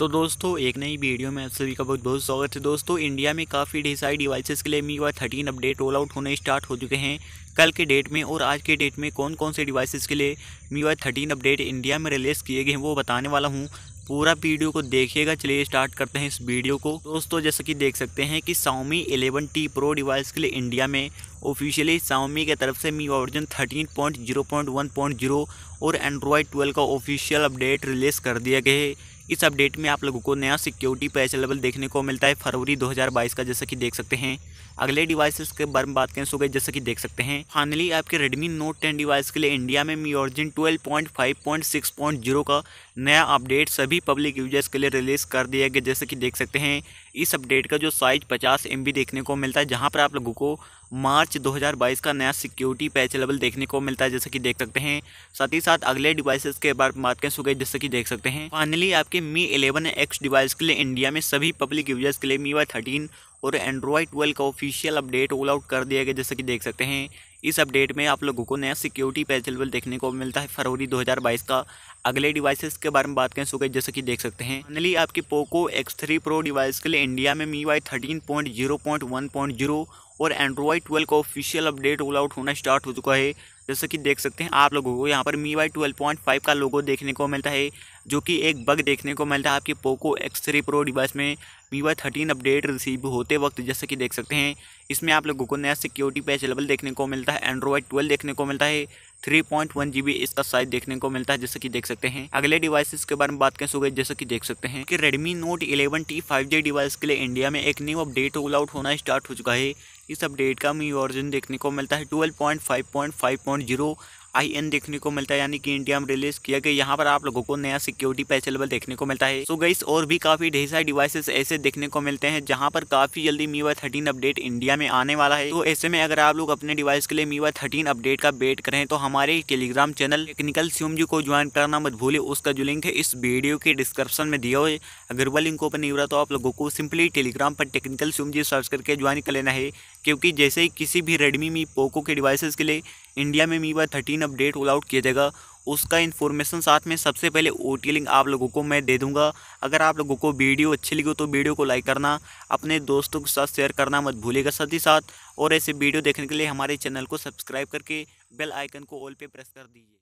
तो दोस्तों एक नई वीडियो में आप सभी का बहुत बहुत स्वागत है दोस्तों इंडिया में काफ़ी ढेर सारी डिवाइसेस के लिए MIUI thirteen update roll out होने स्टार्ट हो चुके हैं कल के डेट में और आज के डेट में कौन कौन से डिवाइसेस के लिए MIUI thirteen update India में रिलीज़ किए गए हैं वो बताने वाला हूँ पूरा वीडियो को देखिएगा चलिए स्टार्ट करते हैं इस वीडियो को दोस्तों जैसा कि देख सकते हैं कि एलेवन टी प्रो डिवाइस के लिए इंडिया में ऑफिशियली सावमी की तरफ से Mi version thirteen point point point zero one zero और एंड्रॉयड ट्वेल्व का ऑफिशियल अपडेट रिलीज़ कर दिया गया है इस अपडेट में आप लोगों को नया सिक्योरिटी पैच लेवल देखने को मिलता है फरवरी 2022 का जैसा कि देख सकते हैं अगले डिवाइसेस के बारे में बात करें सो गए जैसा कि देख सकते हैं फाइनली आपके रेडमी नोट टेन डिवाइस के लिए इंडिया में मियोर्जिन ट्वेल्व का नया अपडेट सभी पब्लिक यूजर्स के लिए रिलीज कर दिया गया जैसे कि देख सकते हैं इस अपडेट का जो साइज पचास एम देखने को मिलता है जहाँ पर आप लोगों को मार्च 2022 का नया सिक्योरिटी पैच लेवल देखने को मिलता है जैसे कि देख सकते हैं साथ ही साथ अगले डिवाइसेस के बारे में बात करें सुगे जैसे कि देख सकते हैं फाइनली आपके मी 11 एक्स डिवाइस के लिए इंडिया में सभी पब्लिक यूजर्स के लिए मी वाई थर्टीन और एंड्रॉयड ट्वेल्व का ऑफिशियल अपडेट ऑल आउट कर दिया गया जैसे कि देख सकते हैं इस अपडेट में आप लोगों को नया सिक्योरिटी पैच लेवल देखने को मिलता है फरवरी 2022 का अगले डिवाइसेस के बारे में बात करें सुगे जैसे कि देख सकते हैं फाइनली आपके Poco X three Pro device के लिए इंडिया में MIUI thirteen point zero point one point zero और एंड्रॉयड ट्वेल्व का ऑफिशियल अपडेट रोल आउट होना स्टार्ट हो चुका है जैसे कि देख सकते हैं आप लोगों को यहाँ पर MIUI twelve point five का लोगो देखने को मिलता है जो कि एक बग देखने को मिलता है आपके Poco X three Pro device में मीवा थर्टीन अपडेट रिसीव होते वक्त जैसे कि देख सकते हैं इसमें आप लोगों को नया सिक्योरिटी पैच लेवल देखने को मिलता है एंड्रॉयड ट्वेल्व देखने को मिलता है three point one G B इसका साइज देखने को मिलता है जैसे कि देख सकते हैं अगले डिवाइसेस के बारे में बात करें सो गए जैसे कि देख सकते हैं कि Redmi Note eleven T five G device के लिए इंडिया में एक न्यू अपडेट रोल आउट होना स्टार्ट हो चुका है इस अपडेट का मी वर्जन देखने को मिलता है twelve point five point five point zero I N देखने को मिलता है यानी कि इंडिया में रिलीज किया गया यहाँ पर आप लोगों को नया सिक्योरिटी पैच लेवल देखने को मिलता है सो so गई और भी काफी ढेर सारे डिवाइसेस ऐसे देखने को मिलते हैं जहाँ पर काफी जल्दी मीवा थर्टीन अपडेट इंडिया में आने वाला है तो ऐसे में अगर आप लोग अपने डिवाइस के लिए मीवा थर्टीन अपडेट का वेट करें तो हमारे टेलीग्राम चैनल टेक्निकल सीम जी को ज्वाइन करना मत भूले उसका जो लिंक है इस वीडियो के डिस्क्रिप्शन में दिया हुआ है अगर वह लिंक ओपन नहीं हो रहा तो आप लोगों को सिंपली टेलीग्राम पर टेक्निकल सीम जी सर्च करके ज्वाइन कर लेना है क्योंकि जैसे ही किसी भी रेडमी मी पोको के डिवाइसेस के लिए इंडिया में MIUI thirteen update roll out किया जाएगा उसका इन्फॉर्मेशन साथ में सबसे पहले ओ लिंक आप लोगों को मैं दे दूंगा अगर आप लोगों को वीडियो अच्छी लगी हो तो वीडियो को लाइक करना अपने दोस्तों के साथ शेयर करना मत भूलिएगा साथ ही साथ और ऐसे वीडियो देखने के लिए हमारे चैनल को सब्सक्राइब करके बेल आइकन को ऑल पे प्रेस कर दीजिए